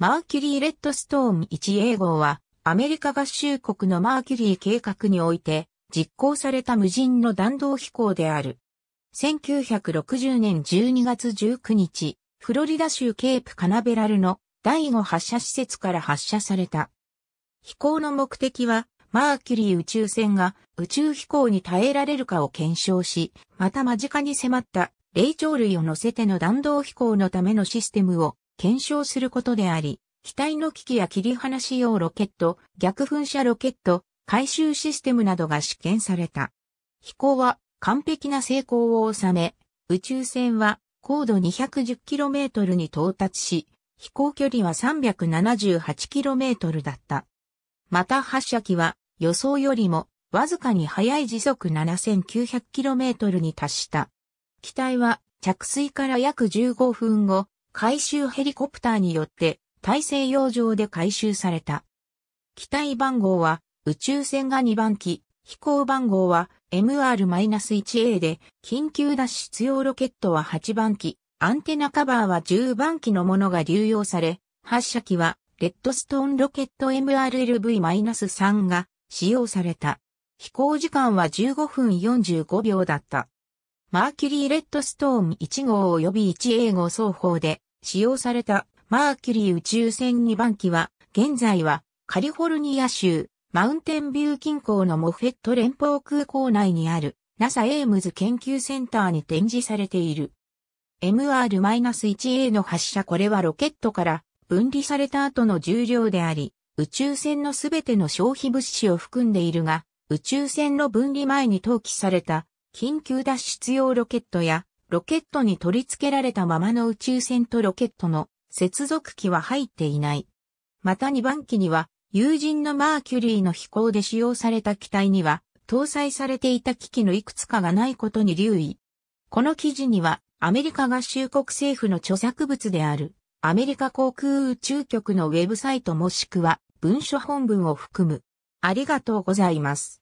マーキュリー・レッドストーン 1A 号は、アメリカ合衆国のマーキュリー計画において、実行された無人の弾道飛行である。1960年12月19日、フロリダ州ケープカナベラルの第5発射施設から発射された。飛行の目的は、マーキュリー宇宙船が宇宙飛行に耐えられるかを検証し、また間近に迫った霊長類を乗せての弾道飛行のためのシステムを検証することであり、機体の機器や切り離し用ロケット、逆噴射ロケット、回収システムなどが試験された。飛行は完璧な成功を収め、宇宙船は高度 210km に到達し、飛行距離は 378km だった。また発射機は予想よりもわずかに速い時速 7900km に達した。機体は着水から約15分後、回収ヘリコプターによって大西洋上で回収された。機体番号は宇宙船が2番機、飛行番号は MR-1A で、緊急脱出用ロケットは8番機、アンテナカバーは10番機のものが流用され、発射機はレッドストーンロケット MRLV-3 が使用された。飛行時間は15分45秒だった。マーキュリー・レッドストーン1号及び 1A 号双方で使用されたマーキュリー宇宙船2番機は、現在はカリフォルニア州マウンテンビュー近郊のモフェット連邦空港内にある NASA エームズ研究センターに展示されている。MR-1A の発射これはロケットから分離された後の重量であり、宇宙船のすべての消費物資を含んでいるが、宇宙船の分離前に投棄された緊急脱出用ロケットや、ロケットに取り付けられたままの宇宙船とロケットの接続機は入っていない。また2番機には、友人のマーキュリーの飛行で使用された機体には、搭載されていた機器のいくつかがないことに留意。この記事には、アメリカ合衆国政府の著作物である、アメリカ航空宇宙局のウェブサイトもしくは、文書本文を含む。ありがとうございます。